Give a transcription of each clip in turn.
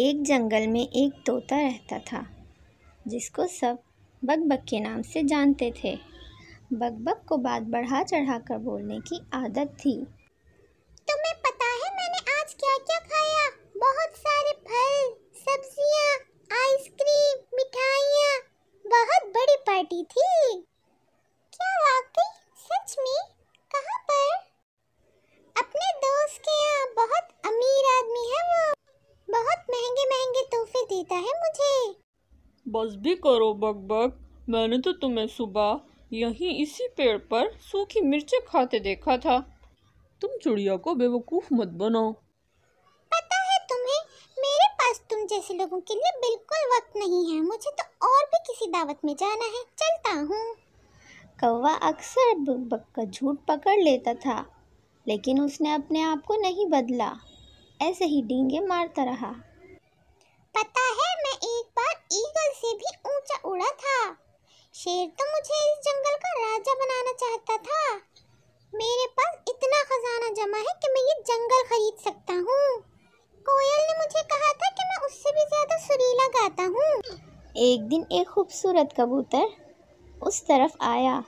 एक जंगल में एक तोता रहता था जिसको सब बकबक के नाम से जानते थे बकबक को बात बढ़ा चढ़ा कर बोलने की आदत थी तुम्हें पता है मैंने आज क्या क्या खाया बहुत सारे फल सब्जियाँ आइसक्रीम मिठाइयाँ बहुत बड़ी पार्टी थी बस भी करो बग बग मैंने तो तुम्हें सुबह यहीं इसी पेड़ पर सूखी मिर्चें खाते देखा था तुम चिड़िया को बेवकूफ मत बनो पता है तुम्हें मेरे पास तुम जैसे लोगों के लिए बिल्कुल वक्त नहीं है मुझे तो और भी किसी दावत में जाना है चलता हूँ कौवा अक्सर बग का झूठ पकड़ लेता था लेकिन उसने अपने आप को नहीं बदला ऐसे ही डींगे मारता रहा पता है मैं एक बार ईगल शेर तो मुझे इस जंगल का राजा बनाना चाहता था मेरे पास इतना खजाना जमा है कि मैं ये जंगल खरीद सकता हूँ कोयल ने मुझे कहा था कि मैं उससे भी ज़्यादा सुरीला गाता हूँ एक दिन एक खूबसूरत कबूतर उस तरफ आया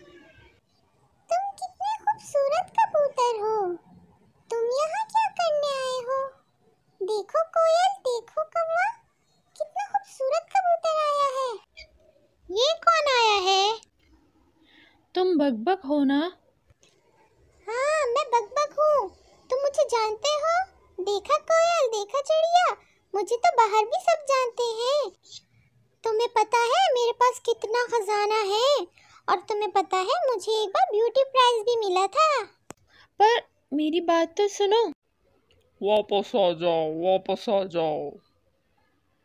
तुम बकबक हो ना हाँ मैं बकबक हूँ तुम मुझे जानते हो देखा कोयल देखा चिड़िया मुझे तो बाहर भी सब जानते हैं तुम्हें पता है मेरे पास कितना खजाना है और तुम्हें पता है मुझे एक बार ब्यूटी प्राइज भी मिला था पर मेरी बात तो सुनो वापस आ जाओ वापस आ जाओ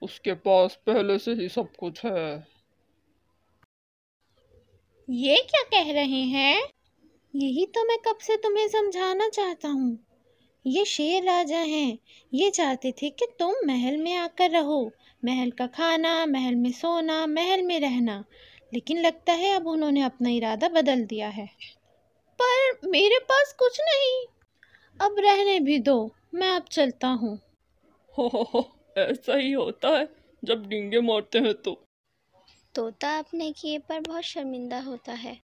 उसके पास पहले से ही सब कुछ है ये क्या कह रहे हैं यही तो मैं कब से तुम्हें समझाना चाहता हूँ ये शेर राजा हैं ये चाहते थे कि तुम महल में आकर रहो महल का खाना महल में सोना महल में रहना लेकिन लगता है अब उन्होंने अपना इरादा बदल दिया है पर मेरे पास कुछ नहीं अब रहने भी दो मैं अब चलता हूँ हो हो हो ऐसा ही होता है जब डींगे मारते हैं तो तोता अपने किए पर बहुत शर्मिंदा होता है